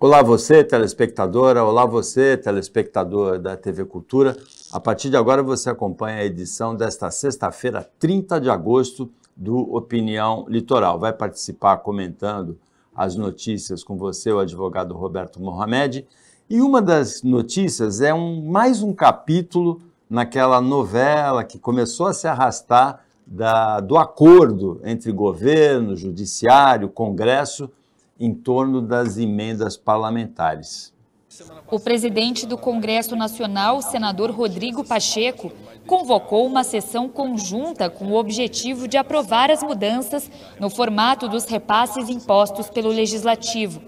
Olá você, telespectadora, olá você, telespectador da TV Cultura. A partir de agora você acompanha a edição desta sexta-feira, 30 de agosto, do Opinião Litoral. Vai participar comentando as notícias com você, o advogado Roberto Mohamed. E uma das notícias é um, mais um capítulo naquela novela que começou a se arrastar da, do acordo entre governo, judiciário, Congresso em torno das emendas parlamentares. O presidente do Congresso Nacional, senador Rodrigo Pacheco, convocou uma sessão conjunta com o objetivo de aprovar as mudanças no formato dos repasses impostos pelo Legislativo.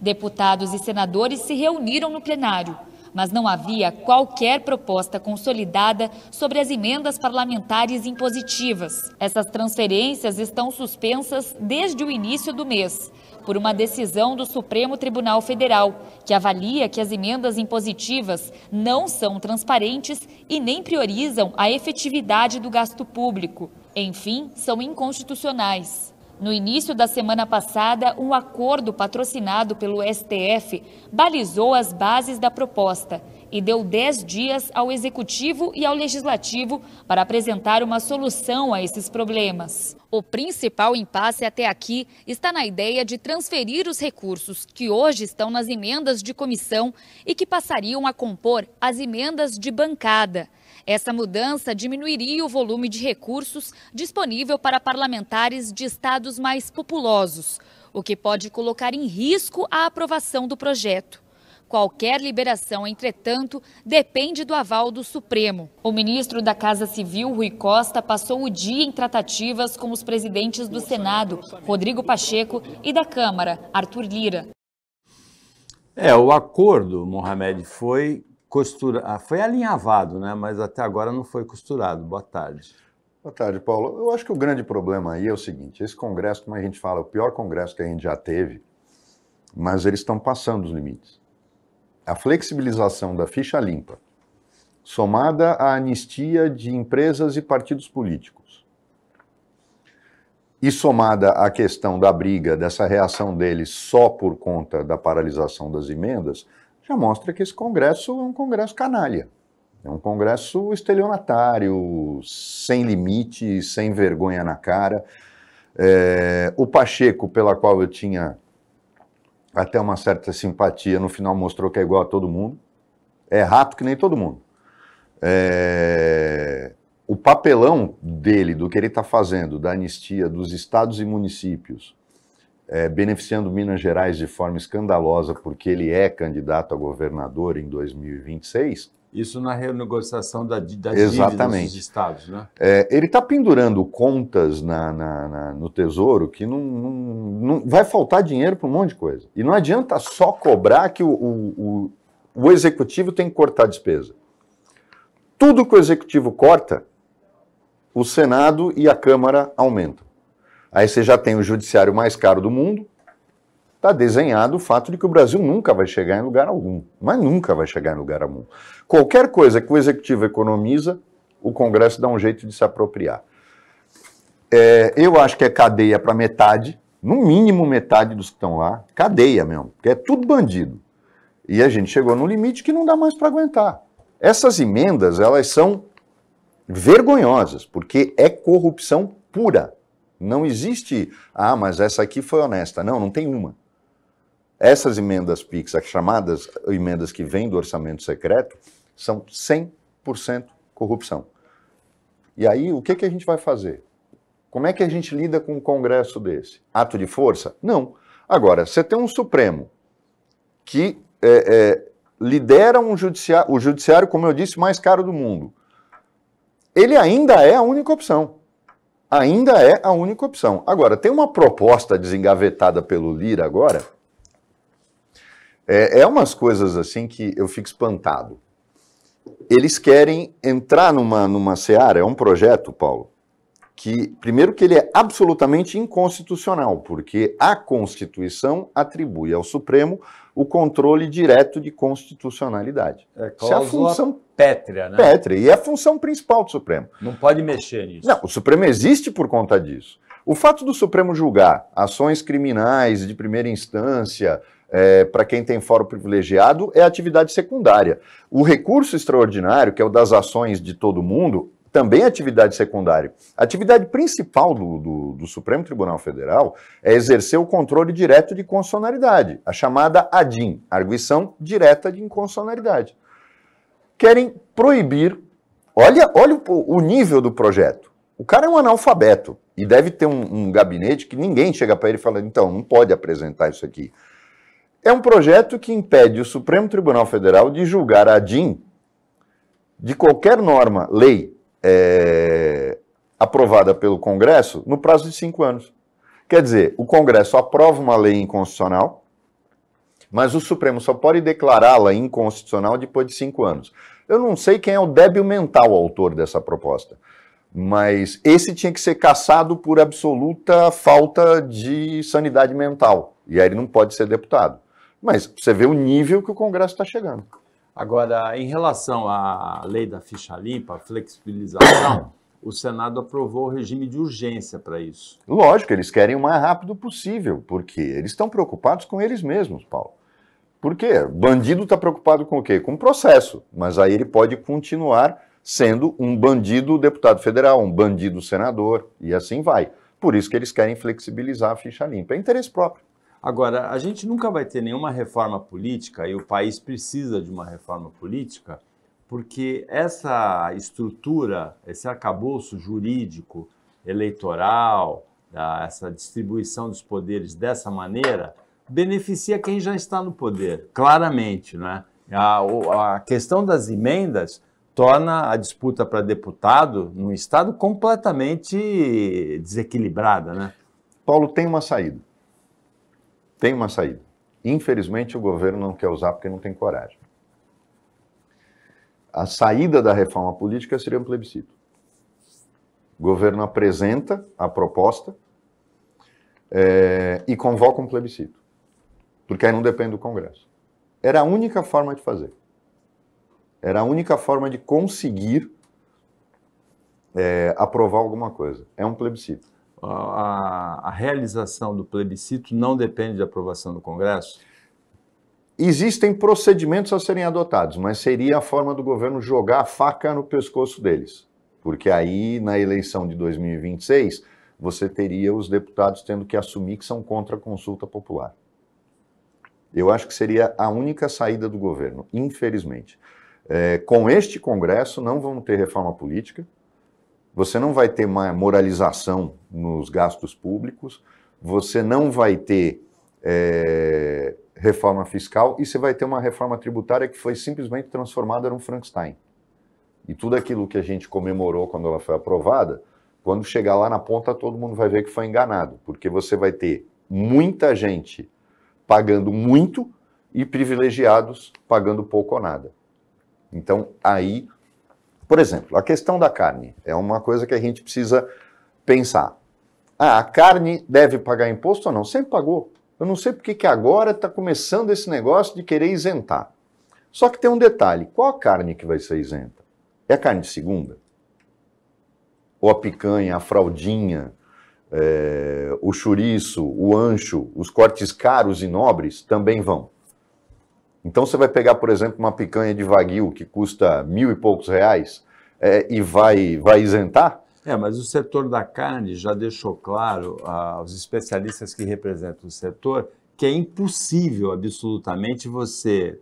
Deputados e senadores se reuniram no plenário, mas não havia qualquer proposta consolidada sobre as emendas parlamentares impositivas. Essas transferências estão suspensas desde o início do mês por uma decisão do Supremo Tribunal Federal, que avalia que as emendas impositivas não são transparentes e nem priorizam a efetividade do gasto público. Enfim, são inconstitucionais. No início da semana passada, um acordo patrocinado pelo STF balizou as bases da proposta e deu 10 dias ao Executivo e ao Legislativo para apresentar uma solução a esses problemas. O principal impasse até aqui está na ideia de transferir os recursos que hoje estão nas emendas de comissão e que passariam a compor as emendas de bancada. Essa mudança diminuiria o volume de recursos disponível para parlamentares de estados mais populosos, o que pode colocar em risco a aprovação do projeto. Qualquer liberação, entretanto, depende do aval do Supremo. O ministro da Casa Civil, Rui Costa, passou o dia em tratativas com os presidentes do Senado, Rodrigo Pacheco, e da Câmara, Arthur Lira. É, o acordo, Mohamed, foi costura. Ah, foi alinhavado, né? Mas até agora não foi costurado. Boa tarde. Boa tarde, Paulo. Eu acho que o grande problema aí é o seguinte: esse congresso, como a gente fala, é o pior congresso que a gente já teve, mas eles estão passando os limites. A flexibilização da ficha limpa, somada à anistia de empresas e partidos políticos, e somada à questão da briga, dessa reação deles só por conta da paralisação das emendas, já mostra que esse Congresso é um Congresso canalha. É um Congresso estelionatário, sem limite, sem vergonha na cara. É, o Pacheco, pela qual eu tinha até uma certa simpatia, no final mostrou que é igual a todo mundo. É rato que nem todo mundo. É, o papelão dele, do que ele está fazendo, da anistia dos estados e municípios, é, beneficiando Minas Gerais de forma escandalosa, porque ele é candidato a governador em 2026. Isso na renegociação da, da Exatamente. dos estados, né? É, ele está pendurando contas na, na, na, no Tesouro que não, não, não vai faltar dinheiro para um monte de coisa. E não adianta só cobrar que o, o, o, o executivo tem que cortar despesa. Tudo que o executivo corta, o Senado e a Câmara aumentam. Aí você já tem o judiciário mais caro do mundo. Está desenhado o fato de que o Brasil nunca vai chegar em lugar algum. Mas nunca vai chegar em lugar algum. Qualquer coisa que o executivo economiza, o Congresso dá um jeito de se apropriar. É, eu acho que é cadeia para metade, no mínimo metade dos que estão lá, cadeia mesmo, porque é tudo bandido. E a gente chegou no limite que não dá mais para aguentar. Essas emendas, elas são vergonhosas, porque é corrupção pura. Não existe, ah, mas essa aqui foi honesta. Não, não tem uma. Essas emendas PIX, as chamadas emendas que vêm do orçamento secreto, são 100% corrupção. E aí, o que, que a gente vai fazer? Como é que a gente lida com um congresso desse? Ato de força? Não. Agora, você tem um Supremo que é, é, lidera um judiciário, o judiciário, como eu disse, mais caro do mundo. Ele ainda é a única opção ainda é a única opção. Agora, tem uma proposta desengavetada pelo Lira agora. É, é umas coisas assim que eu fico espantado. Eles querem entrar numa, numa seara, é um projeto, Paulo, que, primeiro, que ele é absolutamente inconstitucional, porque a Constituição atribui ao Supremo o controle direto de constitucionalidade. É Isso é a função pétrea, né? Pétrea, e é a função principal do Supremo. Não pode mexer nisso. Não, o Supremo existe por conta disso. O fato do Supremo julgar ações criminais de primeira instância, é, para quem tem fórum privilegiado é atividade secundária. O recurso extraordinário, que é o das ações de todo mundo, também atividade secundária. A atividade principal do, do, do, Supremo Tribunal Federal é exercer o controle direto de inconstitucionalidade, a chamada ADIM, arguição direta de inconstitucionalidade. Querem proibir. Olha, olha o, o nível do projeto. O cara é um analfabeto e deve ter um, um gabinete que ninguém chega para ele e fala: então, não pode apresentar isso aqui. É um projeto que impede o Supremo Tribunal Federal de julgar a ADIM de qualquer norma, lei, é, aprovada pelo Congresso no prazo de cinco anos. Quer dizer, o Congresso aprova uma lei inconstitucional, mas o Supremo só pode declará-la inconstitucional depois de cinco anos. Eu não sei quem é o débil mental autor dessa proposta, mas esse tinha que ser caçado por absoluta falta de sanidade mental. E aí ele não pode ser deputado. Mas você vê o nível que o Congresso está chegando. Agora, em relação à lei da ficha limpa, flexibilização, o Senado aprovou o regime de urgência para isso. Lógico, eles querem o mais rápido possível, porque eles estão preocupados com eles mesmos, Paulo. Por quê? Bandido está preocupado com o quê? Com o processo, mas aí ele pode continuar sendo um bandido deputado federal, um bandido senador, e assim vai. Por isso que eles querem flexibilizar a ficha limpa. É interesse próprio. Agora, a gente nunca vai ter nenhuma reforma política e o país precisa de uma reforma política, porque essa estrutura, esse arcabouço jurídico, eleitoral, essa distribuição dos poderes dessa maneira, beneficia quem já está no poder, claramente. Né? A, a questão das emendas torna a disputa para deputado no Estado completamente desequilibrada. Né? Paulo, tem uma saída tem uma saída. Infelizmente, o governo não quer usar porque não tem coragem. A saída da reforma política seria um plebiscito. O governo apresenta a proposta é, e convoca um plebiscito, porque aí não depende do Congresso. Era a única forma de fazer. Era a única forma de conseguir é, aprovar alguma coisa. É um plebiscito a, a realização do plebiscito não depende de aprovação do Congresso? Existem procedimentos a serem adotados, mas seria a forma do governo jogar a faca no pescoço deles. Porque aí, na eleição de 2026, você teria os deputados tendo que assumir que são contra a consulta popular. Eu acho que seria a única saída do governo, infelizmente. É, com este Congresso, não vamos ter reforma política, você não vai ter moralização nos gastos públicos, você não vai ter é, reforma fiscal e você vai ter uma reforma tributária que foi simplesmente transformada num Frankenstein. E tudo aquilo que a gente comemorou quando ela foi aprovada, quando chegar lá na ponta, todo mundo vai ver que foi enganado, porque você vai ter muita gente pagando muito e privilegiados pagando pouco ou nada. Então, aí, por exemplo, a questão da carne é uma coisa que a gente precisa pensar. Ah, a carne deve pagar imposto ou não? Sempre pagou. Eu não sei porque que agora está começando esse negócio de querer isentar. Só que tem um detalhe: qual a carne que vai ser isenta? É a carne de segunda? Ou a picanha, a fraldinha, é, o chouriço, o ancho, os cortes caros e nobres também vão. Então você vai pegar, por exemplo, uma picanha de vaguio que custa mil e poucos reais é, e vai, vai isentar? É, mas o setor da carne já deixou claro aos especialistas que representam o setor que é impossível absolutamente você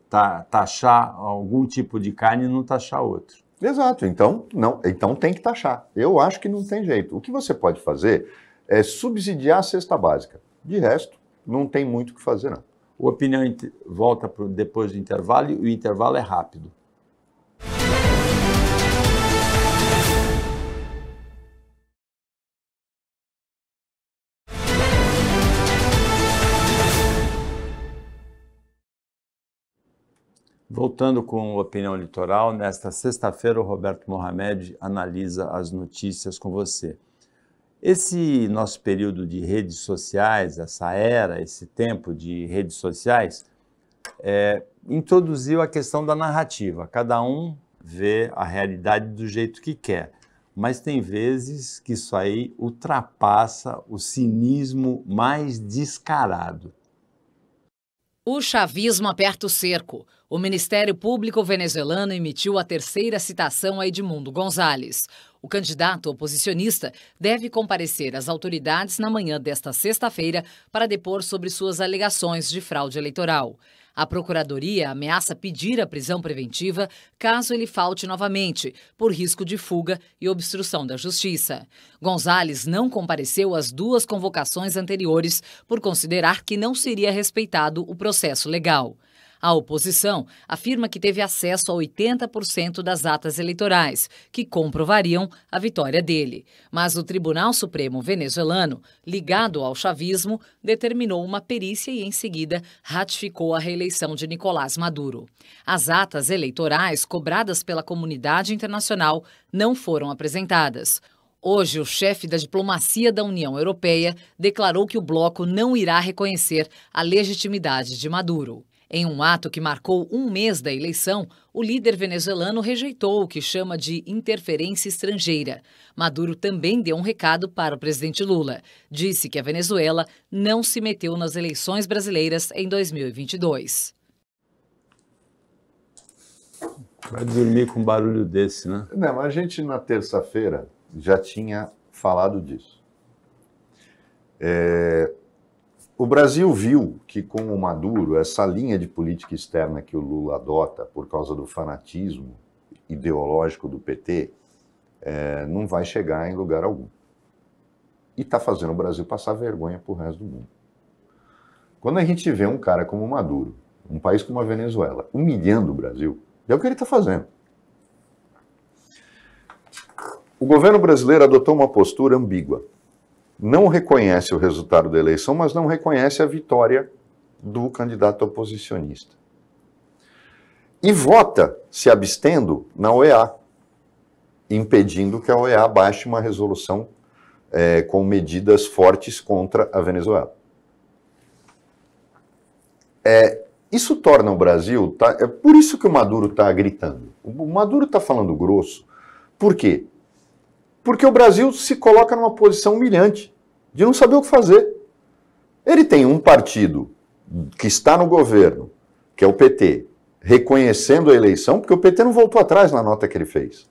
taxar algum tipo de carne e não taxar outro. Exato, então não, então tem que taxar. Eu acho que não tem jeito. O que você pode fazer é subsidiar a cesta básica. De resto, não tem muito o que fazer não. O opinião volta depois do intervalo e o intervalo é rápido. Voltando com o Opinião Litoral, nesta sexta-feira o Roberto Mohamed analisa as notícias com você. Esse nosso período de redes sociais, essa era, esse tempo de redes sociais, é, introduziu a questão da narrativa. Cada um vê a realidade do jeito que quer, mas tem vezes que isso aí ultrapassa o cinismo mais descarado. O chavismo aperta o cerco. O Ministério Público venezuelano emitiu a terceira citação a Edmundo Gonzalez. O candidato oposicionista deve comparecer às autoridades na manhã desta sexta-feira para depor sobre suas alegações de fraude eleitoral. A Procuradoria ameaça pedir a prisão preventiva caso ele falte novamente, por risco de fuga e obstrução da justiça. Gonzalez não compareceu às duas convocações anteriores por considerar que não seria respeitado o processo legal. A oposição afirma que teve acesso a 80% das atas eleitorais, que comprovariam a vitória dele. Mas o Tribunal Supremo venezuelano, ligado ao chavismo, determinou uma perícia e, em seguida, ratificou a reeleição de Nicolás Maduro. As atas eleitorais cobradas pela comunidade internacional não foram apresentadas. Hoje, o chefe da diplomacia da União Europeia declarou que o bloco não irá reconhecer a legitimidade de Maduro. Em um ato que marcou um mês da eleição, o líder venezuelano rejeitou o que chama de interferência estrangeira. Maduro também deu um recado para o presidente Lula. Disse que a Venezuela não se meteu nas eleições brasileiras em 2022. Vai dormir com um barulho desse, né? Não, a gente na terça-feira já tinha falado disso. É, o Brasil viu que com o Maduro, essa linha de política externa que o Lula adota por causa do fanatismo ideológico do PT, é, não vai chegar em lugar algum. E está fazendo o Brasil passar vergonha para o resto do mundo. Quando a gente vê um cara como o Maduro, um país como a Venezuela, humilhando o Brasil, é o que ele está fazendo. O governo brasileiro adotou uma postura ambígua não reconhece o resultado da eleição, mas não reconhece a vitória do candidato oposicionista. E vota se abstendo na OEA, impedindo que a OEA baixe uma resolução é, com medidas fortes contra a Venezuela. É, isso torna o Brasil. Tá, é por isso que o Maduro está gritando. O Maduro está falando grosso. Por quê? Porque o Brasil se coloca numa posição humilhante de não saber o que fazer. Ele tem um partido que está no governo, que é o PT, reconhecendo a eleição, porque o PT não voltou atrás na nota que ele fez.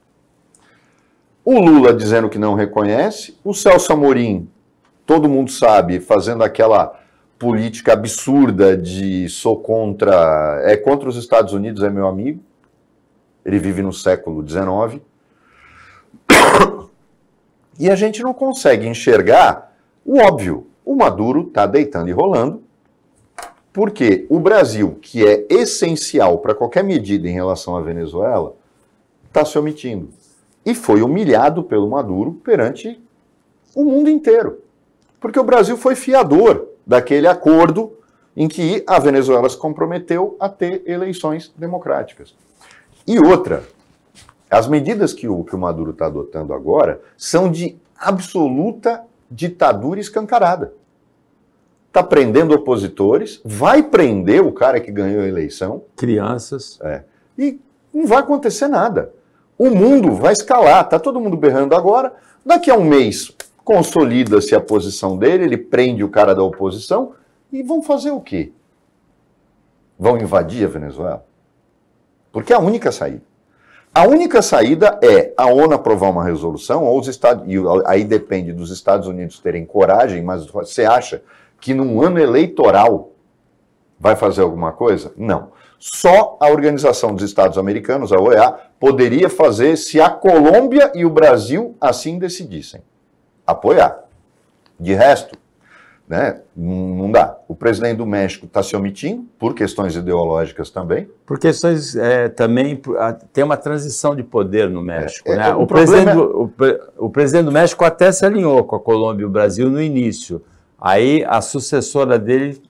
O Lula dizendo que não reconhece, o Celso Amorim, todo mundo sabe, fazendo aquela política absurda de sou contra, é contra os Estados Unidos, é meu amigo. Ele vive no século XIX. E a gente não consegue enxergar o óbvio. O Maduro está deitando e rolando, porque o Brasil, que é essencial para qualquer medida em relação à Venezuela, está se omitindo. E foi humilhado pelo Maduro perante o mundo inteiro. Porque o Brasil foi fiador daquele acordo em que a Venezuela se comprometeu a ter eleições democráticas. E outra, as medidas que o, que o Maduro está adotando agora são de absoluta ditadura escancarada. Está prendendo opositores, vai prender o cara que ganhou a eleição. Crianças. É. E não vai acontecer nada. O mundo vai escalar, está todo mundo berrando agora. Daqui a um mês, consolida-se a posição dele, ele prende o cara da oposição e vão fazer o quê? Vão invadir a Venezuela? Porque é a única saída. A única saída é a ONU aprovar uma resolução, ou os Estados, e aí depende dos Estados Unidos terem coragem, mas você acha que num ano eleitoral vai fazer alguma coisa? Não. Só a Organização dos Estados Americanos, a OEA, poderia fazer se a Colômbia e o Brasil assim decidissem. Apoiar. De resto, né? Não dá. O presidente do México está se omitindo, por questões ideológicas também. Por questões é, também. Tem uma transição de poder no México. É, é né? o, o, presidente o, o presidente do México até se alinhou com a Colômbia e o Brasil no início. Aí a sucessora dele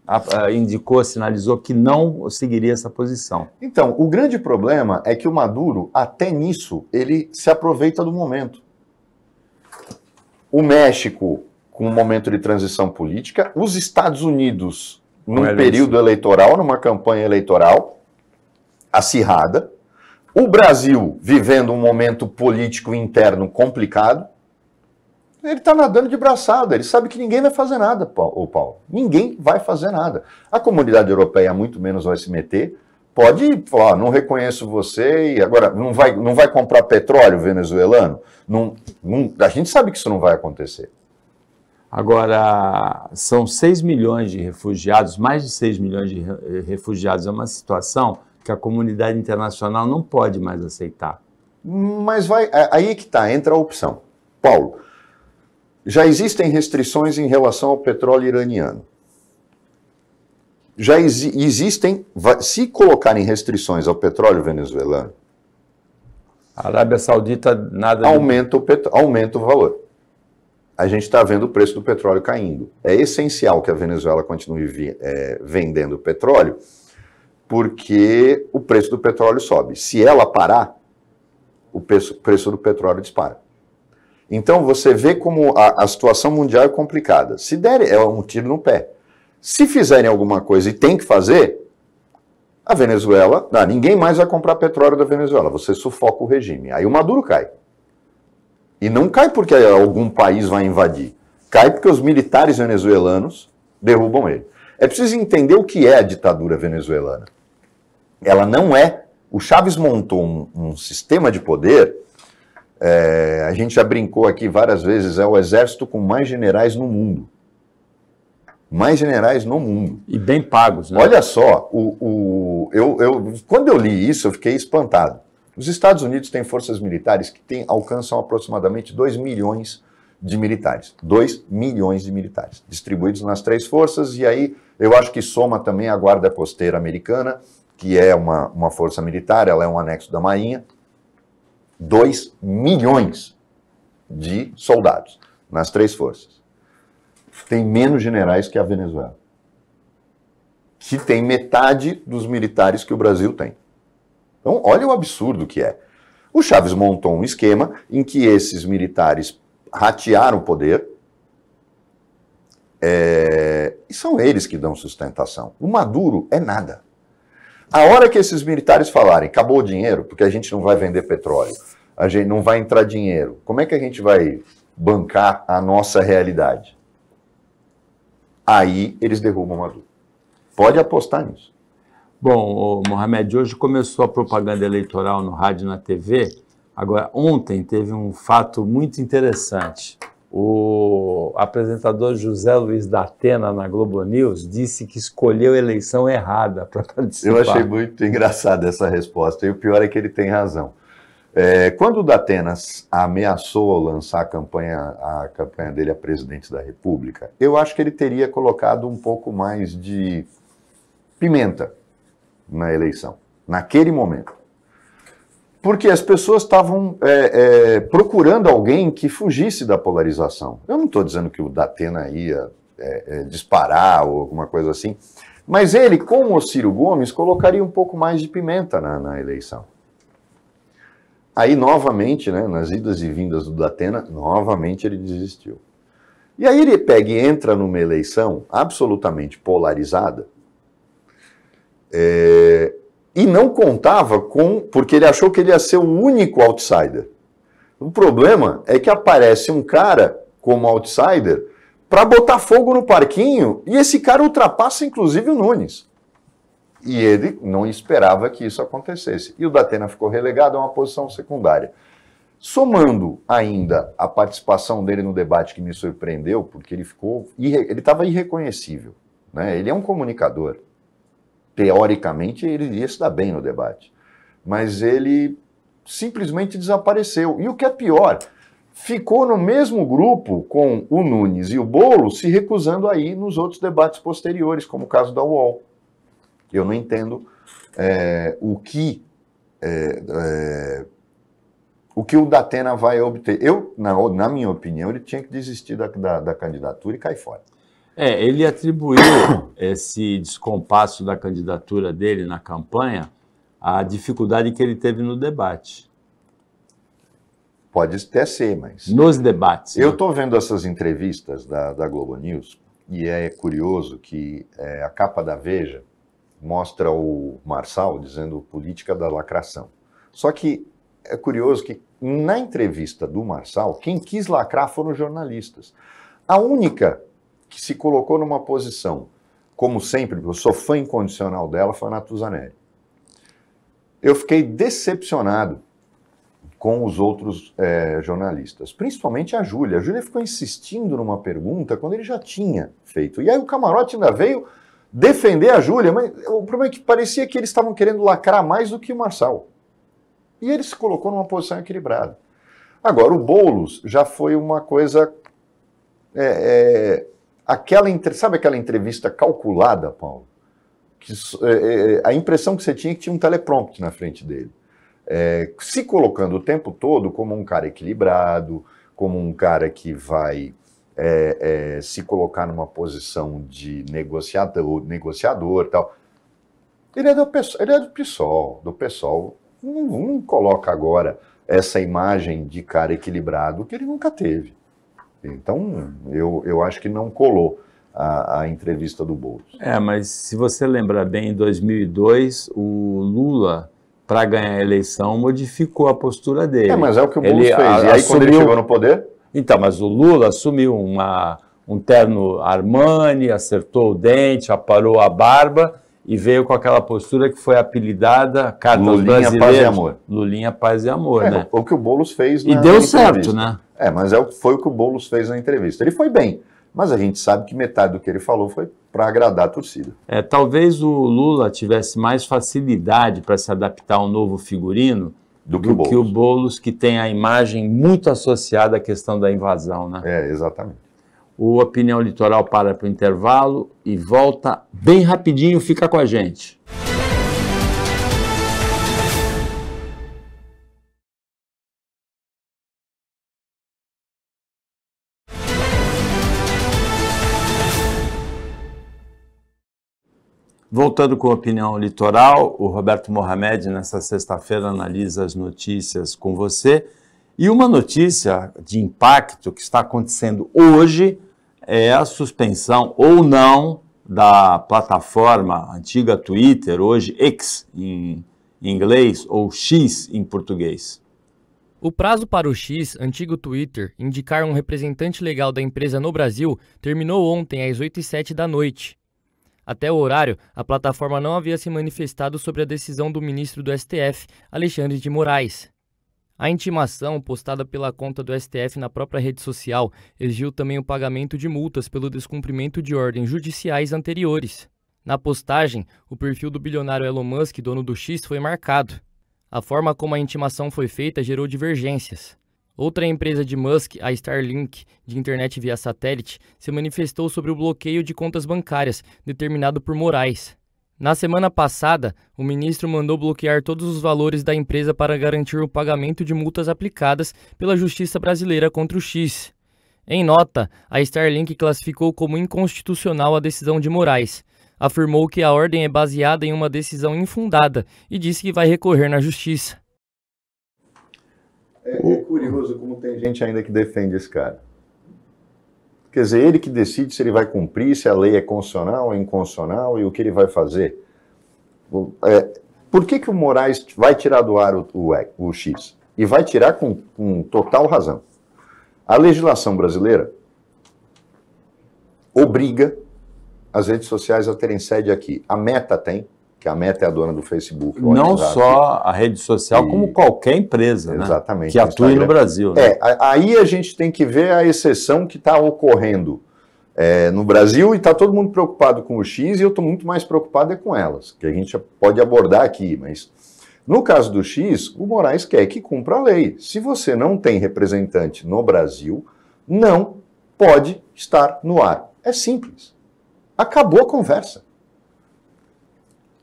indicou, sinalizou que não seguiria essa posição. Então, o grande problema é que o Maduro, até nisso, ele se aproveita do momento. O México com um momento de transição política, os Estados Unidos num é período isso. eleitoral, numa campanha eleitoral acirrada, o Brasil vivendo um momento político interno complicado. Ele está nadando de braçada, ele sabe que ninguém vai fazer nada, o Paulo. Ninguém vai fazer nada. A comunidade europeia muito menos vai se meter. Pode falar, não reconheço você, e agora não vai, não vai comprar petróleo venezuelano? Não, não, a gente sabe que isso não vai acontecer. Agora, são 6 milhões de refugiados, mais de 6 milhões de eh, refugiados. É uma situação que a comunidade internacional não pode mais aceitar. Mas vai, é, aí que está, entra a opção. Paulo, já existem restrições em relação ao petróleo iraniano. Já ex, existem, se colocarem restrições ao petróleo venezuelano, a Arábia Saudita nada. Aumenta, de... o, petro, aumenta o valor a gente está vendo o preço do petróleo caindo. É essencial que a Venezuela continue vi, é, vendendo petróleo, porque o preço do petróleo sobe. Se ela parar, o preço, preço do petróleo dispara. Então você vê como a, a situação mundial é complicada. Se der, é um tiro no pé. Se fizerem alguma coisa e tem que fazer, a Venezuela, não, ninguém mais vai comprar petróleo da Venezuela. Você sufoca o regime. Aí o Maduro cai. E não cai porque algum país vai invadir. Cai porque os militares venezuelanos derrubam ele. É preciso entender o que é a ditadura venezuelana. Ela não é. O Chaves montou um, um sistema de poder. É, a gente já brincou aqui várias vezes. É o exército com mais generais no mundo. Mais generais no mundo. E bem pagos, né? Olha só, o, o, eu, eu, quando eu li isso, eu fiquei espantado. Os Estados Unidos têm forças militares que têm, alcançam aproximadamente 2 milhões de militares. 2 milhões de militares, distribuídos nas três forças, e aí eu acho que soma também a Guarda Costeira Americana, que é uma, uma força militar, ela é um anexo da Marinha. 2 milhões de soldados nas três forças. Tem menos generais que a Venezuela, que tem metade dos militares que o Brasil tem. Então, olha o absurdo que é. O Chaves montou um esquema em que esses militares ratearam o poder. É, e são eles que dão sustentação. O Maduro é nada. A hora que esses militares falarem, acabou o dinheiro, porque a gente não vai vender petróleo, a gente não vai entrar dinheiro, como é que a gente vai bancar a nossa realidade? Aí eles derrubam o Maduro. Pode apostar nisso. Bom, Mohamed, hoje começou a propaganda eleitoral no rádio e na TV. Agora, ontem teve um fato muito interessante. O apresentador José Luiz da Atena na Globo News disse que escolheu a eleição errada para participar. Eu achei muito engraçada essa resposta, e o pior é que ele tem razão. É, quando o Datenas ameaçou lançar a campanha, a campanha dele a presidente da República, eu acho que ele teria colocado um pouco mais de pimenta na eleição, naquele momento. Porque as pessoas estavam é, é, procurando alguém que fugisse da polarização. Eu não estou dizendo que o Datena ia é, é, disparar ou alguma coisa assim, mas ele, com o Ciro Gomes, colocaria um pouco mais de pimenta na, na eleição. Aí, novamente, né, nas idas e vindas do Datena, novamente ele desistiu. E aí ele pega e entra numa eleição absolutamente polarizada, é, e não contava com, porque ele achou que ele ia ser o único outsider. O problema é que aparece um cara como outsider para botar fogo no parquinho e esse cara ultrapassa inclusive o Nunes. E ele não esperava que isso acontecesse. E o Datena ficou relegado a uma posição secundária. Somando ainda a participação dele no debate que me surpreendeu, porque ele ficou, ele estava irreconhecível. Né? Ele é um comunicador, teoricamente, ele iria se dar bem no debate. Mas ele simplesmente desapareceu. E o que é pior, ficou no mesmo grupo com o Nunes e o Bolo, se recusando aí nos outros debates posteriores, como o caso da UOL. Eu não entendo é, o que é, é, o que o Datena vai obter. Eu, na, na, minha opinião, ele tinha que desistir da, da, da candidatura e cair fora. É, ele atribuiu esse descompasso da candidatura dele na campanha à dificuldade que ele teve no debate. Pode até ser, mas. Nos debates. Né? Eu estou né? vendo essas entrevistas da, da Globo News e é curioso que é, a capa da Veja mostra o Marçal dizendo política da lacração. Só que é curioso que na entrevista do Marçal, quem quis lacrar foram os jornalistas. A única que se colocou numa posição, como sempre, eu sou fã incondicional dela, foi a Natuzaneri. Eu fiquei decepcionado com os outros é, jornalistas, principalmente a Júlia. A Júlia ficou insistindo numa pergunta quando ele já tinha feito. E aí o camarote ainda veio defender a Júlia, mas o problema é que parecia que eles estavam querendo lacrar mais do que o Marçal. E ele se colocou numa posição equilibrada. Agora, o Boulos já foi uma coisa é, é, Aquela, sabe aquela entrevista calculada, Paulo? Que, é, é, é, a impressão que você tinha é que tinha um teleprompter na frente dele. É, se colocando o tempo todo como um cara equilibrado, como um cara que vai é, é, se colocar numa posição de negociador, negociador tal. Ele é do, ele é do PSOL, do PSOL. Não, não coloca agora essa imagem de cara equilibrado que ele nunca teve. Então, eu, eu acho que não colou a, a entrevista do Boulos. É, mas se você lembrar bem, em 2002, o Lula para ganhar a eleição, modificou a postura dele. É, mas é o que o Boulos ele, fez. A, e aí, assumiu... quando ele chegou no poder? Então, mas o Lula assumiu uma, um terno Armani, acertou o dente, aparou a barba e veio com aquela postura que foi apelidada Cartas Lulinha, Brasileiras. Paz e Amor. Lulinha Paz e Amor, é, né? O que o Boulos fez na E deu certo, né? É, mas é, foi o que o Boulos fez na entrevista. Ele foi bem, mas a gente sabe que metade do que ele falou foi para agradar a torcida. É, talvez o Lula tivesse mais facilidade para se adaptar ao novo figurino do, que, do o que o Boulos, que tem a imagem muito associada à questão da invasão, né? É, exatamente. O Opinião Litoral para para o intervalo e volta bem rapidinho, fica com a gente. Voltando com a opinião litoral, o Roberto Mohamed, nessa sexta-feira, analisa as notícias com você. E uma notícia de impacto que está acontecendo hoje é a suspensão ou não da plataforma antiga Twitter, hoje X em inglês ou X em português. O prazo para o X, antigo Twitter, indicar um representante legal da empresa no Brasil, terminou ontem às 8 h 07 da noite. Até o horário, a plataforma não havia se manifestado sobre a decisão do ministro do STF, Alexandre de Moraes. A intimação postada pela conta do STF na própria rede social exigiu também o pagamento de multas pelo descumprimento de ordens judiciais anteriores. Na postagem, o perfil do bilionário Elon Musk, dono do X, foi marcado. A forma como a intimação foi feita gerou divergências. Outra empresa de Musk, a Starlink, de internet via satélite, se manifestou sobre o bloqueio de contas bancárias determinado por Moraes. Na semana passada, o ministro mandou bloquear todos os valores da empresa para garantir o pagamento de multas aplicadas pela justiça brasileira contra o X. Em nota, a Starlink classificou como inconstitucional a decisão de Moraes. Afirmou que a ordem é baseada em uma decisão infundada e disse que vai recorrer na justiça. É, é curioso como tem gente ainda que defende esse cara. Quer dizer, ele que decide se ele vai cumprir, se a lei é constitucional ou é inconstitucional e o que ele vai fazer. É, por que, que o Moraes vai tirar do ar o, o, o X? E vai tirar com, com total razão. A legislação brasileira obriga as redes sociais a terem sede aqui. A Meta tem, que a Meta é a dona do Facebook. Não só a rede social, e... como qualquer empresa né? Exatamente, né? que atue no Brasil. Né? É, aí a gente tem que ver a exceção que está ocorrendo é, no Brasil e está todo mundo preocupado com o X e eu estou muito mais preocupado é com elas, que a gente pode abordar aqui, mas no caso do X, o Moraes quer que cumpra a lei. Se você não tem representante no Brasil, não pode estar no ar. É simples. Acabou a conversa.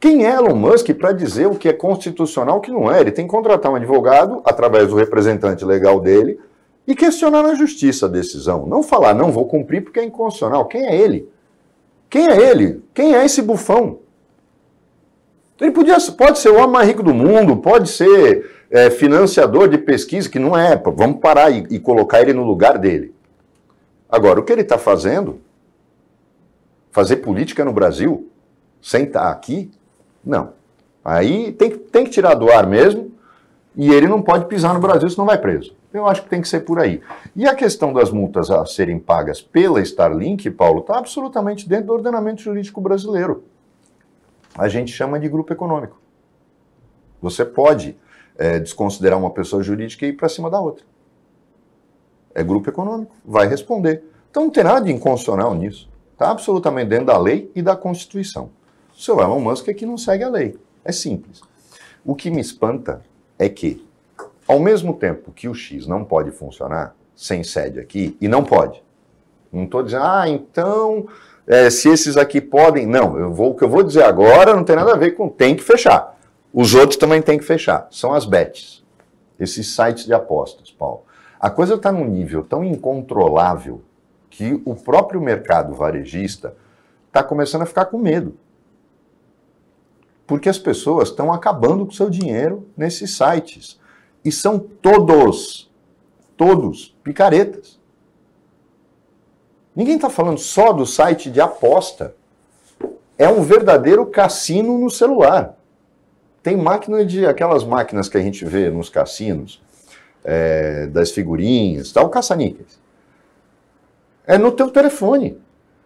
Quem é Elon Musk para dizer o que é constitucional e o que não é? Ele tem que contratar um advogado, através do representante legal dele, e questionar na justiça a decisão. Não falar, não vou cumprir porque é inconstitucional. Quem é ele? Quem é ele? Quem é esse bufão? Ele podia, pode ser o homem mais rico do mundo, pode ser é, financiador de pesquisa, que não é. Vamos parar e, e colocar ele no lugar dele. Agora, o que ele está fazendo? Fazer política no Brasil, sem estar aqui, não. Aí tem, tem que tirar do ar mesmo e ele não pode pisar no Brasil, se não vai preso. Eu acho que tem que ser por aí. E a questão das multas a serem pagas pela Starlink, Paulo, está absolutamente dentro do ordenamento jurídico brasileiro. A gente chama de grupo econômico. Você pode é, desconsiderar uma pessoa jurídica e ir para cima da outra. É grupo econômico, vai responder. Então não tem nada de inconstitucional nisso. Está absolutamente dentro da lei e da Constituição o seu Elon Musk é que não segue a lei. É simples. O que me espanta é que, ao mesmo tempo que o X não pode funcionar sem sede aqui, e não pode, não estou dizendo, ah, então, é, se esses aqui podem. Não, eu vou, o que eu vou dizer agora não tem nada a ver com tem que fechar. Os outros também tem que fechar. São as bets, esses sites de apostas, Paulo. A coisa está num nível tão incontrolável que o próprio mercado varejista está começando a ficar com medo porque as pessoas estão acabando com seu dinheiro nesses sites. E são todos, todos picaretas. Ninguém está falando só do site de aposta. É um verdadeiro cassino no celular. Tem máquina de aquelas máquinas que a gente vê nos cassinos, é, das figurinhas, tal, tá? caça-níqueis. É no teu telefone.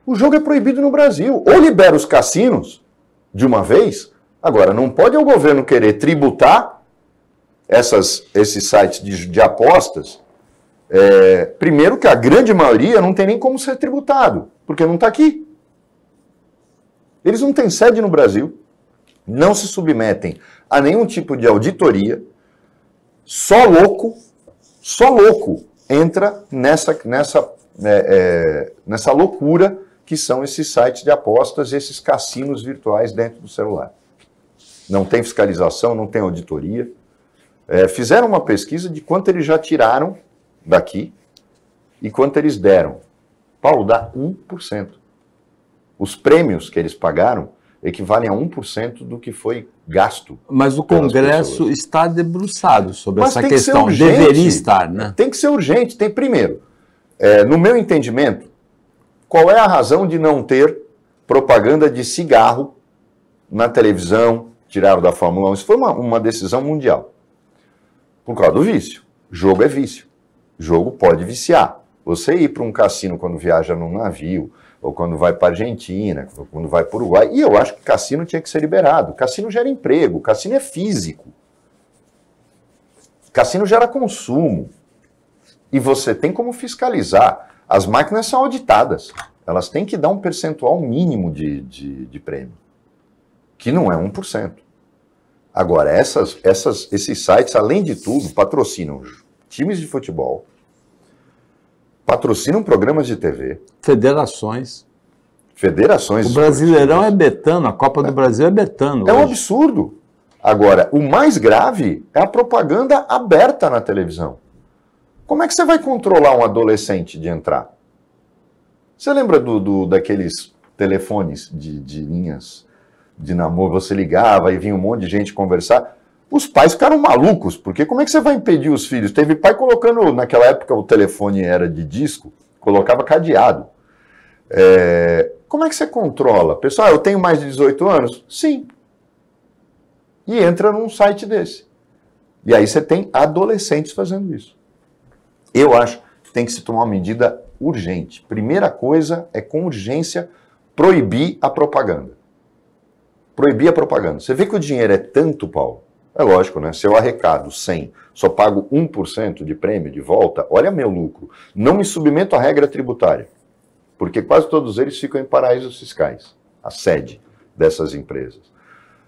O jogo é proibido no Brasil. Ou libera os cassinos de uma vez, Agora, não pode o governo querer tributar essas, esses sites de, de apostas. É, primeiro, que a grande maioria não tem nem como ser tributado, porque não está aqui. Eles não têm sede no Brasil, não se submetem a nenhum tipo de auditoria. Só louco, só louco entra nessa, nessa, é, é, nessa loucura que são esses sites de apostas, esses cassinos virtuais dentro do celular não tem fiscalização, não tem auditoria. É, fizeram uma pesquisa de quanto eles já tiraram daqui e quanto eles deram. Paulo, dá 1%. Os prêmios que eles pagaram equivalem a 1% do que foi gasto. Mas o Congresso pessoas. está debruçado sobre Mas essa que questão. Deveria estar, né? Tem que ser urgente. Tem primeiro, é, no meu entendimento, qual é a razão de não ter propaganda de cigarro na televisão, tiraram da Fórmula 1. Isso foi uma, uma decisão mundial. Por causa do vício. Jogo é vício. Jogo pode viciar. Você ir para um cassino quando viaja num navio, ou quando vai para a Argentina, ou quando vai para o Uruguai. E eu acho que cassino tinha que ser liberado. Cassino gera emprego, cassino é físico. Cassino gera consumo. E você tem como fiscalizar. As máquinas são auditadas. Elas têm que dar um percentual mínimo de, de, de prêmio que não é 1%. Agora, essas, essas, esses sites, além de tudo, patrocinam times de futebol, patrocinam programas de TV. Federações. Federações. O Brasileirão é betano, a Copa do é. Brasil é betano. É hoje. um absurdo. Agora, o mais grave é a propaganda aberta na televisão. Como é que você vai controlar um adolescente de entrar? Você lembra do, do daqueles telefones de, de linhas de namoro, você ligava e vinha um monte de gente conversar. Os pais ficaram malucos, porque como é que você vai impedir os filhos? Teve pai colocando, naquela época o telefone era de disco, colocava cadeado. É, como é que você controla? Pessoal, eu tenho mais de 18 anos? Sim. E entra num site desse. E aí você tem adolescentes fazendo isso. Eu acho que tem que se tomar uma medida urgente. Primeira coisa é, com urgência, proibir a propaganda proibir a propaganda. Você vê que o dinheiro é tanto, Paulo. É lógico, né? Se eu arrecado 100, só pago 1% de prêmio de volta, olha meu lucro. Não me submeto à regra tributária, porque quase todos eles ficam em paraísos fiscais, a sede dessas empresas.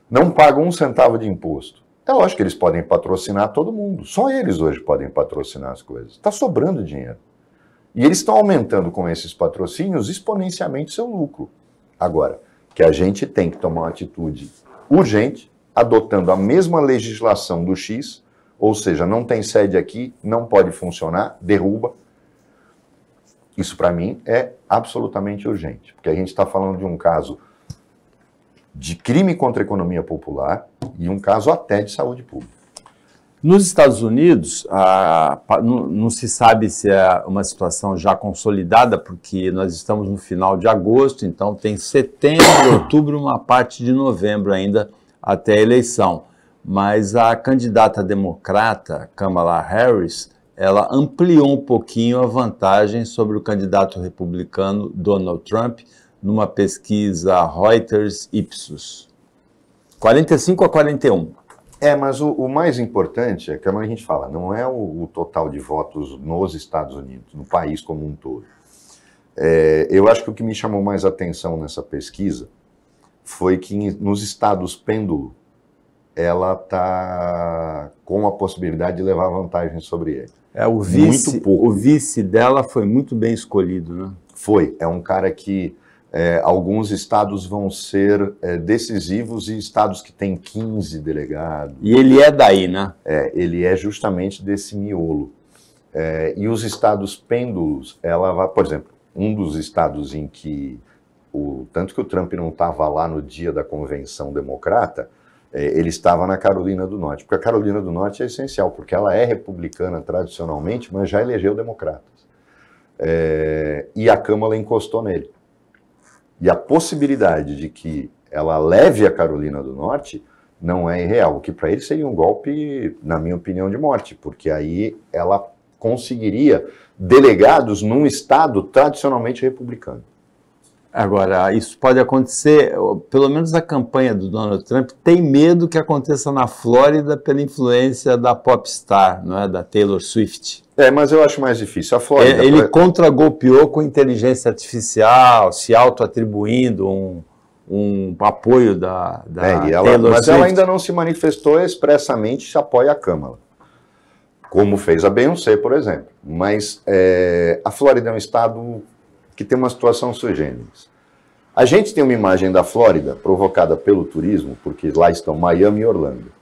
Não pago um centavo de imposto. É lógico que eles podem patrocinar todo mundo. Só eles hoje podem patrocinar as coisas. Está sobrando dinheiro. E eles estão aumentando com esses patrocínios exponencialmente seu lucro. Agora, que a gente tem que tomar uma atitude urgente, adotando a mesma legislação do X, ou seja, não tem sede aqui, não pode funcionar, derruba. Isso para mim é absolutamente urgente, porque a gente está falando de um caso de crime contra a economia popular e um caso até de saúde pública. Nos Estados Unidos, não, não se sabe se é uma situação já consolidada, porque nós estamos no final de agosto, então tem setembro, outubro, uma parte de novembro ainda até a eleição. Mas a candidata democrata, Kamala Harris, ela ampliou um pouquinho a vantagem sobre o candidato republicano Donald Trump numa pesquisa Reuters Ipsos. 45 a 41. É, mas o, o, mais importante é que a gente fala, não é o, o, total de votos nos Estados Unidos, no país como um todo. É, eu acho que o que me chamou mais atenção nessa pesquisa foi que nos estados pêndulo ela está com a possibilidade de levar vantagem sobre ele. É, o vice, o vice dela foi muito bem escolhido, né? Foi. É um cara que é, alguns estados vão ser é, decisivos e estados que têm 15 delegados. E ele é daí, né? É, ele é justamente desse miolo. É, e os estados pêndulos, ela vai, por exemplo, um dos estados em que o tanto que o Trump não estava lá no dia da convenção democrata, é, ele estava na Carolina do Norte, porque a Carolina do Norte é essencial, porque ela é republicana tradicionalmente, mas já elegeu democratas. É, e a Câmara encostou nele. E a possibilidade de que ela leve a Carolina do Norte não é irreal, o que para ele seria um golpe, na minha opinião, de morte, porque aí ela conseguiria delegados num estado tradicionalmente republicano. Agora, isso pode acontecer, pelo menos a campanha do Donald Trump tem medo que aconteça na Flórida pela influência da popstar, não é, da Taylor Swift. É, mas eu acho mais difícil. A Flórida. É, ele pra... contragolpeou com inteligência artificial, se auto-atribuindo um, um apoio da, da é, ela, Mas ela ainda não se manifestou expressamente se apoia a Câmara, como fez a Beyoncé, por exemplo. Mas é, a Flórida é um estado que tem uma situação sui generis. A gente tem uma imagem da Flórida provocada pelo turismo, porque lá estão Miami e Orlando.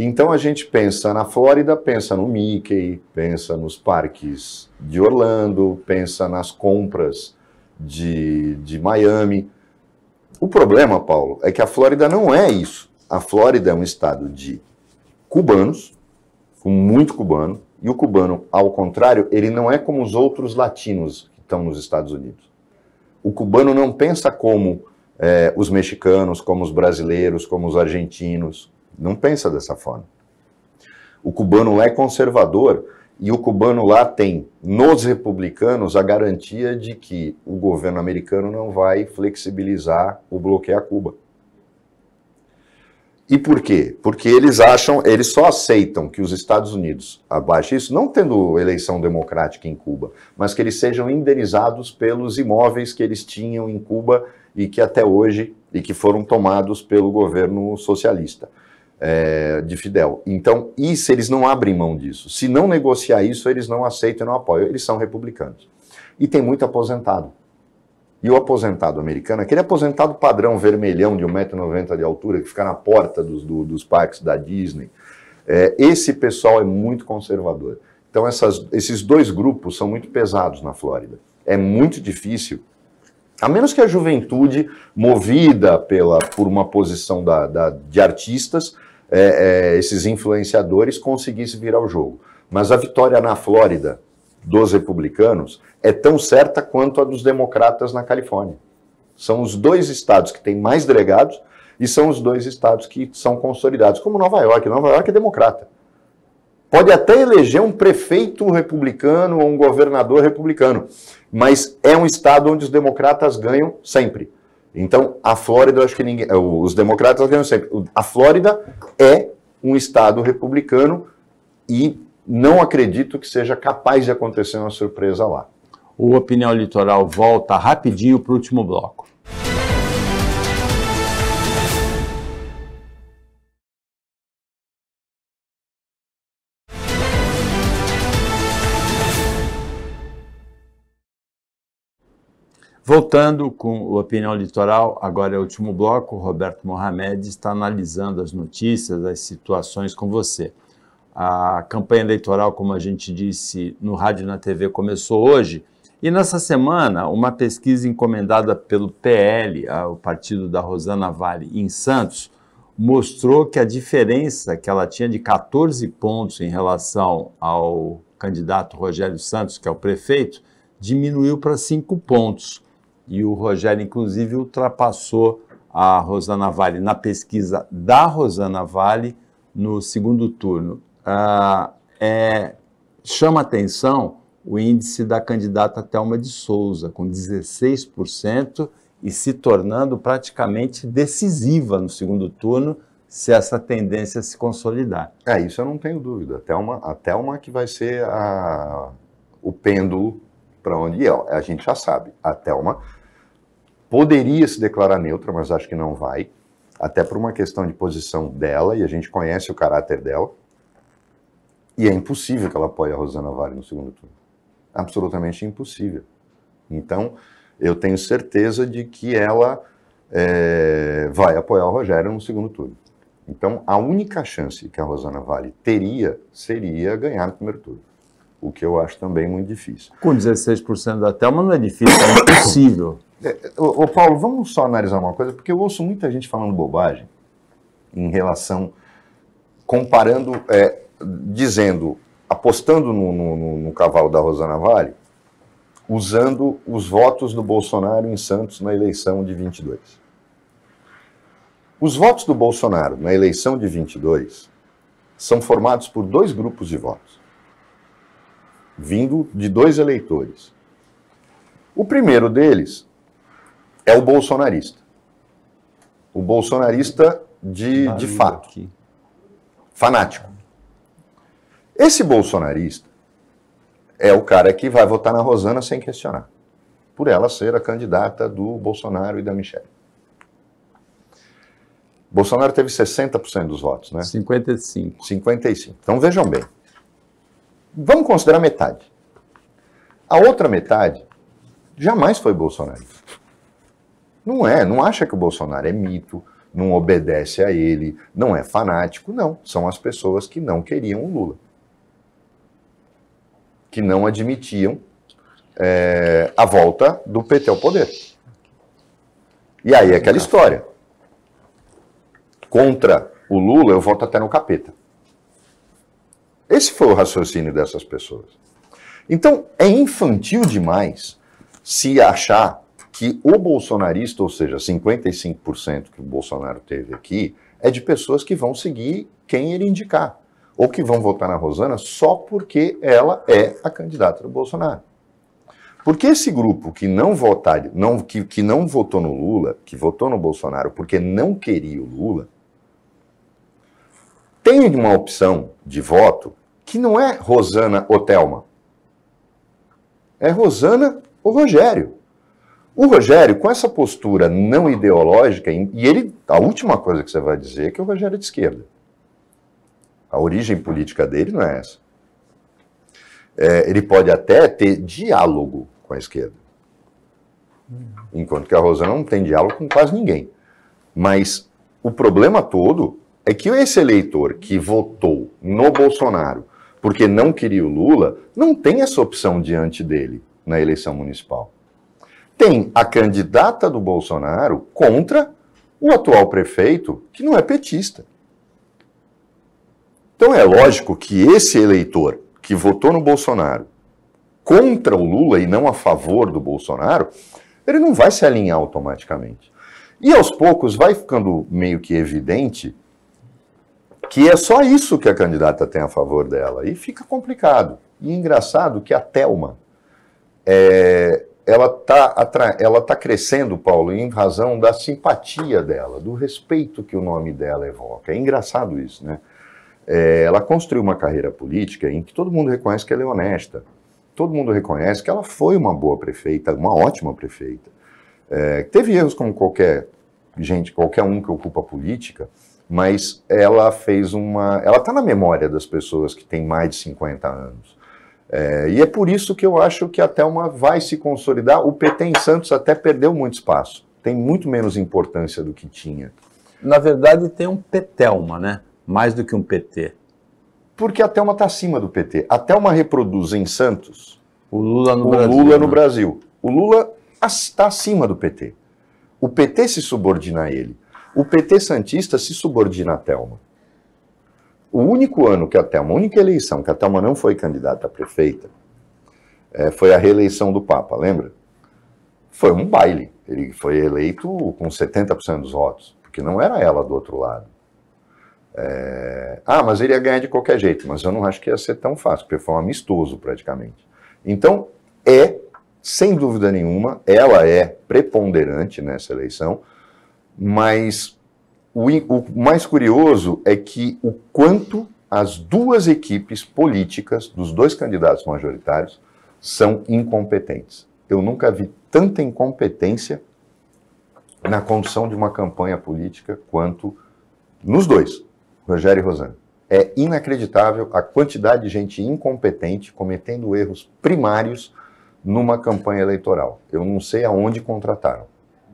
Então a gente pensa na Flórida, pensa no Mickey, pensa nos parques de Orlando, pensa nas compras de, de Miami. O problema, Paulo, é que a Flórida não é isso. A Flórida é um estado de cubanos, com muito cubano, e o cubano, ao contrário, ele não é como os outros latinos que estão nos Estados Unidos. O cubano não pensa como é, os mexicanos, como os brasileiros, como os argentinos, não pensa dessa forma. O cubano é conservador e o cubano lá tem, nos republicanos, a garantia de que o governo americano não vai flexibilizar o bloqueio a Cuba. E por quê? Porque eles acham, eles só aceitam que os Estados Unidos abaixem isso, não tendo eleição democrática em Cuba, mas que eles sejam indenizados pelos imóveis que eles tinham em Cuba e que até hoje e que foram tomados pelo governo socialista é, de Fidel. Então, isso eles não abrem mão disso. Se não negociar isso, eles não aceitam e não apoiam. Eles são republicanos. E tem muito aposentado. E o aposentado americano, aquele aposentado padrão vermelhão de 1,90m de altura, que fica na porta dos, do, dos parques da Disney, é, esse pessoal é muito conservador. Então, essas, esses dois grupos são muito pesados na Flórida. É muito difícil, a menos que a juventude, movida pela, por uma posição da, da, de artistas, é, é, esses influenciadores conseguissem virar o jogo. Mas a vitória na Flórida dos republicanos é tão certa quanto a dos democratas na Califórnia. São os dois estados que têm mais delegados e são os dois estados que são consolidados, como Nova York. Nova York é democrata. Pode até eleger um prefeito republicano ou um governador republicano, mas é um estado onde os democratas ganham sempre. Então, a Flórida, eu acho que ninguém, é, os democratas ganham sempre. A Flórida é um estado republicano e não acredito que seja capaz de acontecer uma surpresa lá. O Opinião Litoral volta rapidinho para o último bloco. Voltando com o Opinião Litoral, agora é o último bloco. O Roberto Mohamed está analisando as notícias, as situações com você. A campanha eleitoral, como a gente disse no rádio e na TV, começou hoje. E nessa semana, uma pesquisa encomendada pelo PL, o partido da Rosana Vale, em Santos, mostrou que a diferença que ela tinha de 14 pontos em relação ao candidato Rogério Santos, que é o prefeito, diminuiu para 5 pontos e o Rogério, inclusive, ultrapassou a Rosana Vale na pesquisa da Rosana Vale no segundo turno. Ah, é, chama atenção o índice da candidata Thelma de Souza, com 16% e se tornando praticamente decisiva no segundo turno, se essa tendência se consolidar. É, isso eu não tenho dúvida. A Thelma, a Thelma que vai ser a, o pêndulo para onde ir, A gente já sabe. A Thelma poderia se declarar neutra, mas acho que não vai, até por uma questão de posição dela, e a gente conhece o caráter dela. E é impossível que ela apoie a Rosana Vale no segundo turno. Absolutamente impossível. Então, eu tenho certeza de que ela é, vai apoiar o Rogério no segundo turno. Então, a única chance que a Rosana Vale teria seria ganhar no primeiro turno o que eu acho também muito difícil. Com 16% da Thelma não é difícil, é impossível. O é, é, ô, Paulo, vamos só analisar uma coisa, porque eu ouço muita gente falando bobagem em relação, comparando, é, dizendo, apostando no, no, no cavalo da Rosana Vale, usando os votos do Bolsonaro em Santos na eleição de 22. Os votos do Bolsonaro na eleição de 22 são formados por dois grupos de votos, vindo de dois eleitores. O primeiro deles é o bolsonarista. O bolsonarista de, de fato. Aqui. Fanático. Esse bolsonarista é o cara que vai votar na Rosana sem questionar, por ela ser a candidata do Bolsonaro e da Michelle. Bolsonaro teve 60% dos votos, né? 55. 55. Então vejam bem. Vamos considerar metade. A outra metade jamais foi bolsonarista. Não é, não acha que o Bolsonaro é mito, não obedece a ele, não é fanático, não. São as pessoas que não queriam o Lula. Que não admitiam é, a volta do PT ao poder. E aí é aquela história. Contra o Lula, eu volto até no capeta. Esse foi o raciocínio dessas pessoas. Então, é infantil demais se achar que o bolsonarista, ou seja, 55% que o Bolsonaro teve aqui, é de pessoas que vão seguir quem ele indicar, ou que vão votar na Rosana só porque ela é a candidata do Bolsonaro. Porque esse grupo que não votar, não, que, que não votou no Lula, que votou no Bolsonaro porque não queria o Lula, tem uma opção de voto que não é Rosana ou Thelma. É Rosana ou Rogério. O Rogério, com essa postura não ideológica, e ele, a última coisa que você vai dizer é que o Rogério é de esquerda. A origem política dele não é essa. É, ele pode até ter diálogo com a esquerda. Enquanto que a Rosana não tem diálogo com quase ninguém. Mas o problema todo é que esse eleitor que votou no Bolsonaro porque não queria o Lula não tem essa opção diante dele na eleição municipal tem a candidata do Bolsonaro contra o atual prefeito, que não é petista. Então é lógico que esse eleitor que votou no Bolsonaro contra o Lula e não a favor do Bolsonaro, ele não vai se alinhar automaticamente. E aos poucos vai ficando meio que evidente que é só isso que a candidata tem a favor dela. E fica complicado. E engraçado que a Thelma é, ela está ela tá crescendo, Paulo, em razão da simpatia dela, do respeito que o nome dela evoca. É engraçado isso, né? É, ela construiu uma carreira política em que todo mundo reconhece que ela é honesta, todo mundo reconhece que ela foi uma boa prefeita, uma ótima prefeita. É, teve erros como qualquer gente, qualquer um que ocupa política, mas ela fez uma. Ela está na memória das pessoas que têm mais de 50 anos. É, e é por isso que eu acho que a Thelma vai se consolidar. O PT em Santos até perdeu muito espaço, tem muito menos importância do que tinha. Na verdade, tem um Petelma, né? Mais do que um PT. Porque a Thelma está acima do PT. A Thelma reproduz em Santos o Lula no, o Brasil, Lula né? no Brasil. O Lula está acima do PT. O PT se subordina a ele. O PT Santista se subordina a Thelma. O único ano que a Thelma, a única eleição que a Thelma não foi candidata a prefeita, é, foi a reeleição do Papa, lembra? Foi um baile. Ele foi eleito com 70% dos votos, porque não era ela do outro lado. É... Ah, mas ele ia ganhar de qualquer jeito, mas eu não acho que ia ser tão fácil, porque foi um amistoso praticamente. Então, é, sem dúvida nenhuma, ela é preponderante nessa eleição, mas o, o mais curioso é que o quanto as duas equipes políticas dos dois candidatos majoritários são incompetentes. Eu nunca vi tanta incompetência na condução de uma campanha política quanto nos dois, Rogério e Rosana. É inacreditável a quantidade de gente incompetente cometendo erros primários numa campanha eleitoral. Eu não sei aonde contrataram.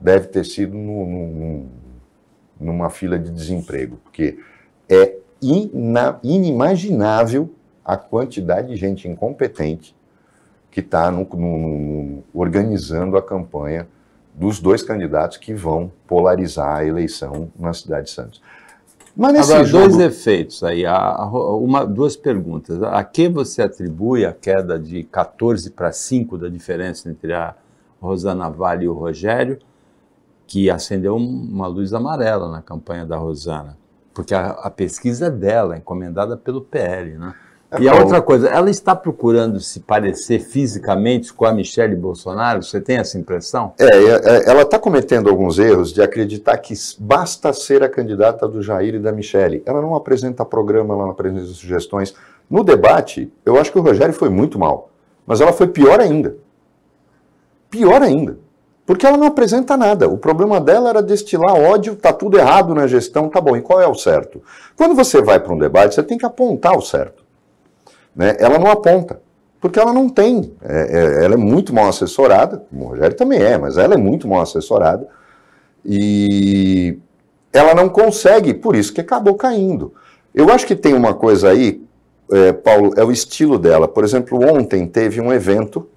Deve ter sido num, numa fila de desemprego, porque é inimaginável a quantidade de gente incompetente que está organizando a campanha dos dois candidatos que vão polarizar a eleição na cidade de Santos. Mas Agora, jogo... dois efeitos aí, a, a, uma, duas perguntas. A que você atribui a queda de 14 para 5 da diferença entre a Rosana Vale e o Rogério? que acendeu uma luz amarela na campanha da Rosana, porque a, a pesquisa é dela, encomendada pelo PL, né? É e a outra coisa, ela está procurando se parecer fisicamente com a Michelle Bolsonaro? Você tem essa impressão? É, é, é ela está cometendo alguns erros de acreditar que basta ser a candidata do Jair e da Michelle. Ela não apresenta programa, ela não apresenta sugestões. No debate, eu acho que o Rogério foi muito mal, mas ela foi pior ainda. Pior ainda. Porque ela não apresenta nada. O problema dela era destilar ódio, tá tudo errado na gestão, tá bom, e qual é o certo? Quando você vai para um debate, você tem que apontar o certo. Né? Ela não aponta, porque ela não tem. É, é, ela é muito mal assessorada, o Rogério também é, mas ela é muito mal assessorada. E ela não consegue, por isso que acabou caindo. Eu acho que tem uma coisa aí, é, Paulo, é o estilo dela. Por exemplo, ontem teve um evento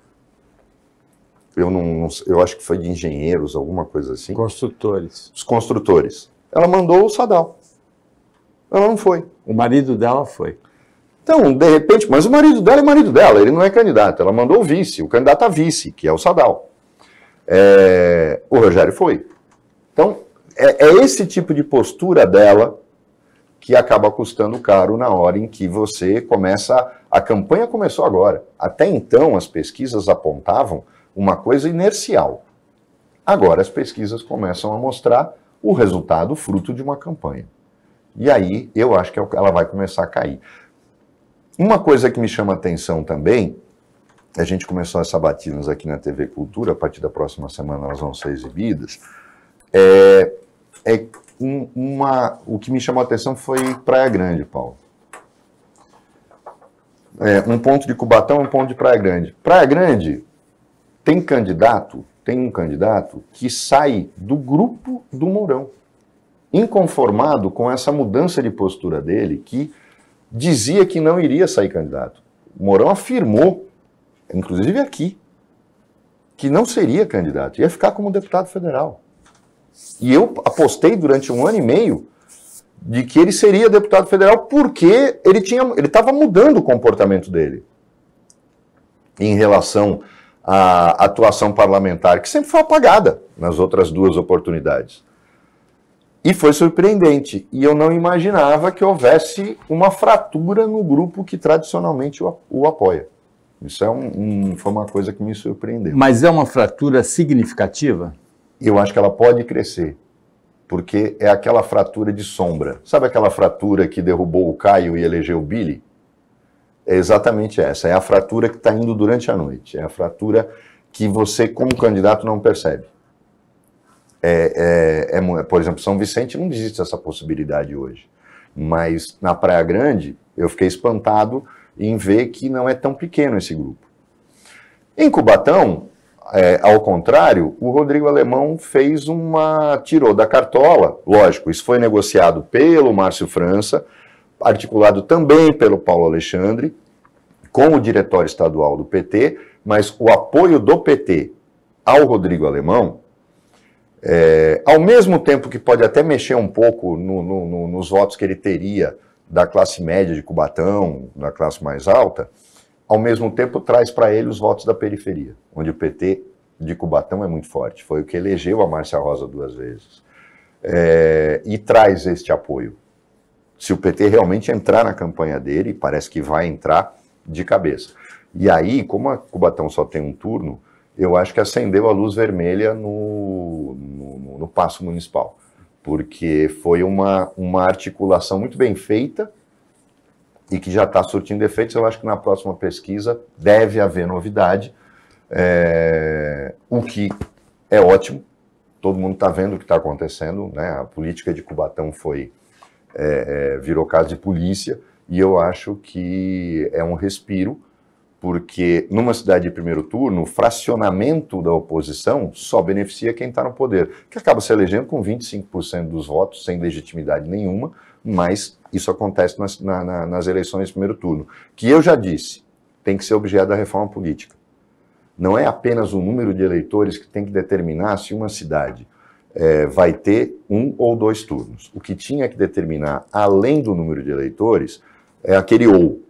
eu não, eu acho que foi de engenheiros, alguma coisa assim. Construtores. Os construtores. Ela mandou o Sadal. Ela não foi. O marido dela foi. Então, de repente, mas o marido dela é marido dela, ele não é candidato. Ela mandou o vice, o candidato a vice, que é o Sadal. É, o Rogério foi. Então, é, é esse tipo de postura dela que acaba custando caro na hora em que você começa. A campanha começou agora. Até então, as pesquisas apontavam uma coisa inercial. Agora as pesquisas começam a mostrar o resultado fruto de uma campanha. E aí eu acho que é ela vai começar a cair. Uma coisa que me chama atenção também, a gente começou as sabatinas aqui na TV Cultura, a partir da próxima semana elas vão ser exibidas, é, é um, uma, o que me chamou a atenção foi Praia Grande, Paulo. É, um ponto de Cubatão, um ponto de Praia Grande. Praia Grande, tem candidato, tem um candidato que sai do grupo do Mourão, inconformado com essa mudança de postura dele, que dizia que não iria sair candidato. O Mourão afirmou, inclusive aqui, que não seria candidato, ia ficar como deputado federal. E eu apostei durante um ano e meio de que ele seria deputado federal porque ele ele estava mudando o comportamento dele em relação a atuação parlamentar, que sempre foi apagada nas outras duas oportunidades. E foi surpreendente. E eu não imaginava que houvesse uma fratura no grupo que tradicionalmente o apoia. Isso é um, um, foi uma coisa que me surpreendeu. Mas é uma fratura significativa? Eu acho que ela pode crescer, porque é aquela fratura de sombra. Sabe aquela fratura que derrubou o Caio e elegeu o Billy? é exatamente essa. É a fratura que está indo durante a noite. É a fratura que você, como candidato, não percebe. É, é, é, por exemplo, São Vicente não existe essa possibilidade hoje. Mas na Praia Grande, eu fiquei espantado em ver que não é tão pequeno esse grupo. Em Cubatão, é, ao contrário, o Rodrigo Alemão fez uma. tirou da cartola, lógico, isso foi negociado pelo Márcio França, articulado também pelo Paulo Alexandre, com o diretório estadual do PT, mas o apoio do PT ao Rodrigo Alemão, é, ao mesmo tempo que pode até mexer um pouco no, no, no, nos votos que ele teria da classe média de Cubatão, da classe mais alta, ao mesmo tempo traz para ele os votos da periferia, onde o PT de Cubatão é muito forte. Foi o que elegeu a Márcia Rosa duas vezes. É, e traz este apoio se o PT realmente entrar na campanha dele, parece que vai entrar de cabeça. E aí, como a Cubatão só tem um turno, eu acho que acendeu a luz vermelha no, no, no passo municipal, porque foi uma, uma articulação muito bem feita e que já está surtindo efeitos. Eu acho que na próxima pesquisa deve haver novidade, é, o que é ótimo. Todo mundo está vendo o que está acontecendo, né? A política de Cubatão foi é, é, virou caso de polícia, e eu acho que é um respiro, porque numa cidade de primeiro turno, o fracionamento da oposição só beneficia quem está no poder, que acaba se elegendo com 25% dos votos, sem legitimidade nenhuma, mas isso acontece nas, na, na, nas eleições de primeiro turno, que eu já disse, tem que ser objeto da reforma política. Não é apenas o número de eleitores que tem que determinar se uma cidade é, vai ter um ou dois turnos. O que tinha que determinar, além do número de eleitores, é aquele ou.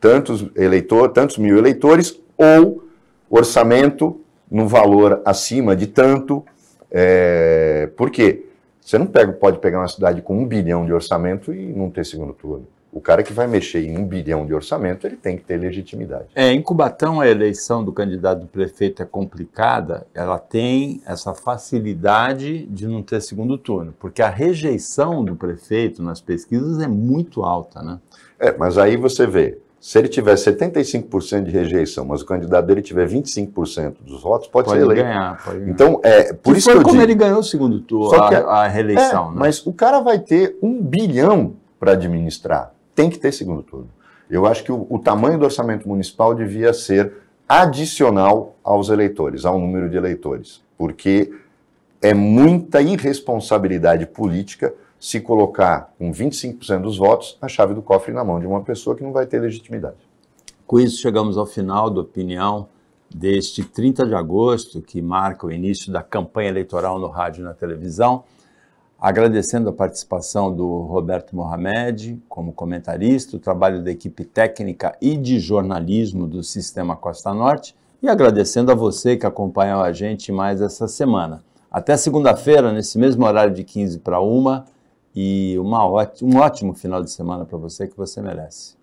Tantos, eleitor, tantos mil eleitores ou orçamento num valor acima de tanto. É, por quê? Você não pega, pode pegar uma cidade com um bilhão de orçamento e não ter segundo turno. O cara que vai mexer em um bilhão de orçamento, ele tem que ter legitimidade. É, em Cubatão, a eleição do candidato prefeito é complicada, ela tem essa facilidade de não ter segundo turno, porque a rejeição do prefeito nas pesquisas é muito alta, né? É, mas aí você vê, se ele tiver 75% de rejeição, mas o candidato dele tiver 25% dos votos, pode, pode ser eleito. Ganhar, pode ganhar. Então, é, por que isso foi que eu como digo, ele ganhou o segundo turno, a, é- a, reeleição. É, né? Mas o cara vai ter um bilhão para administrar tem que ter segundo turno. Eu acho que o, o tamanho do orçamento municipal devia ser adicional aos eleitores, ao número de eleitores, porque é muita irresponsabilidade política se colocar com 25% dos votos a chave do cofre na mão de uma pessoa que não vai ter legitimidade. Com isso, chegamos ao final da opinião deste 30 de agosto, que marca o início da campanha eleitoral no rádio e na televisão. Agradecendo a participação do Roberto Mohamed como comentarista, o trabalho da equipe técnica e de jornalismo do Sistema Costa Norte e agradecendo a você que acompanhou a gente mais essa semana. Até segunda-feira, nesse mesmo horário de 15 para 1 e uma um ótimo final de semana para você que você merece.